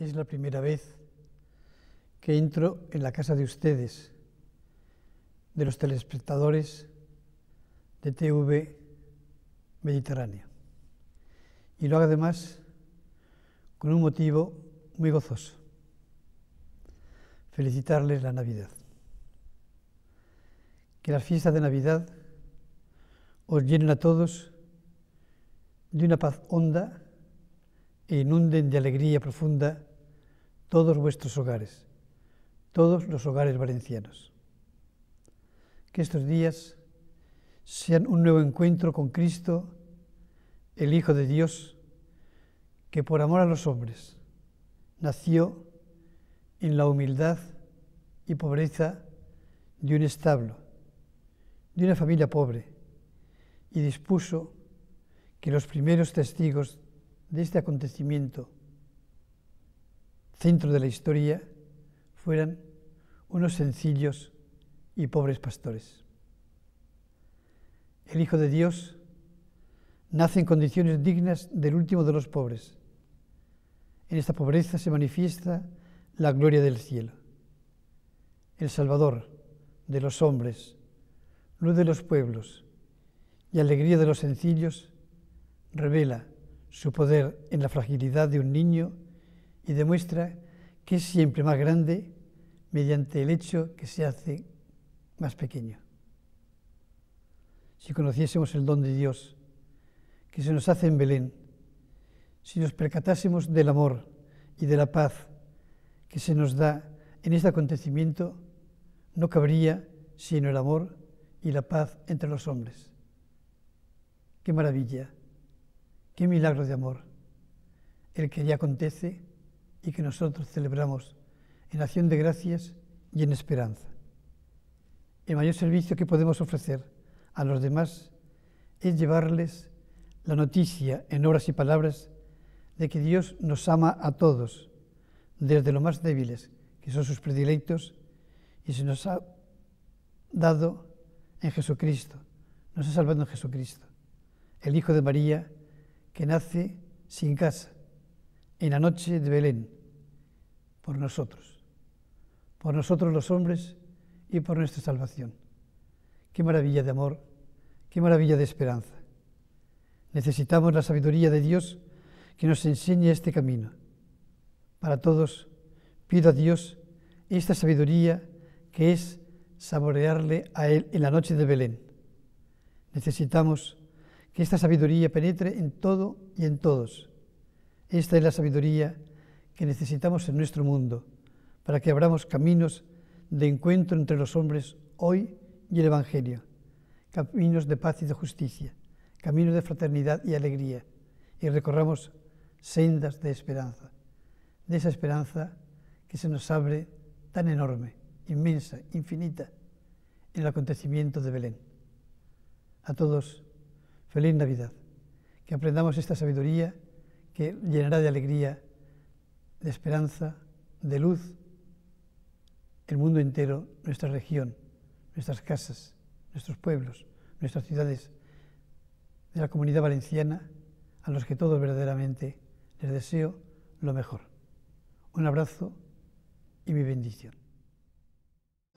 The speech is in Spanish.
es la primera vez que entro en la casa de ustedes, de los telespectadores de TV Mediterránea. Y lo hago además con un motivo muy gozoso. Felicitarles la Navidad. Que las fiestas de Navidad os llenen a todos de una paz honda e inunden de alegría profunda todos vuestros hogares, todos los hogares valencianos. Que estos días sean un nuevo encuentro con Cristo, el Hijo de Dios, que por amor a los hombres nació en la humildad y pobreza de un establo, de una familia pobre, y dispuso que los primeros testigos de este acontecimiento centro de la historia fueran unos sencillos y pobres pastores. El Hijo de Dios nace en condiciones dignas del último de los pobres. En esta pobreza se manifiesta la gloria del cielo. El Salvador de los hombres, luz de los pueblos y alegría de los sencillos, revela su poder en la fragilidad de un niño y demuestra que es siempre más grande mediante el hecho que se hace más pequeño. Si conociésemos el don de Dios que se nos hace en Belén, si nos percatásemos del amor y de la paz que se nos da en este acontecimiento, no cabría sino el amor y la paz entre los hombres. ¡Qué maravilla! ¡Qué milagro de amor! El que ya acontece y que nosotros celebramos en acción de gracias y en esperanza. El mayor servicio que podemos ofrecer a los demás es llevarles la noticia en obras y palabras de que Dios nos ama a todos, desde los más débiles, que son sus predilectos, y se nos ha dado en Jesucristo, nos ha salvado en Jesucristo, el Hijo de María, que nace sin casa, en la noche de Belén, por nosotros, por nosotros los hombres y por nuestra salvación. Qué maravilla de amor, qué maravilla de esperanza. Necesitamos la sabiduría de Dios que nos enseñe este camino. Para todos, pido a Dios esta sabiduría que es saborearle a Él en la noche de Belén. Necesitamos que esta sabiduría penetre en todo y en todos esta es la sabiduría que necesitamos en nuestro mundo para que abramos caminos de encuentro entre los hombres hoy y el Evangelio, caminos de paz y de justicia, caminos de fraternidad y alegría, y recorramos sendas de esperanza, de esa esperanza que se nos abre tan enorme, inmensa, infinita, en el acontecimiento de Belén. A todos, feliz Navidad, que aprendamos esta sabiduría que llenará de alegría, de esperanza, de luz el mundo entero, nuestra región, nuestras casas, nuestros pueblos, nuestras ciudades, de la comunidad valenciana, a los que todos verdaderamente les deseo lo mejor. Un abrazo y mi bendición.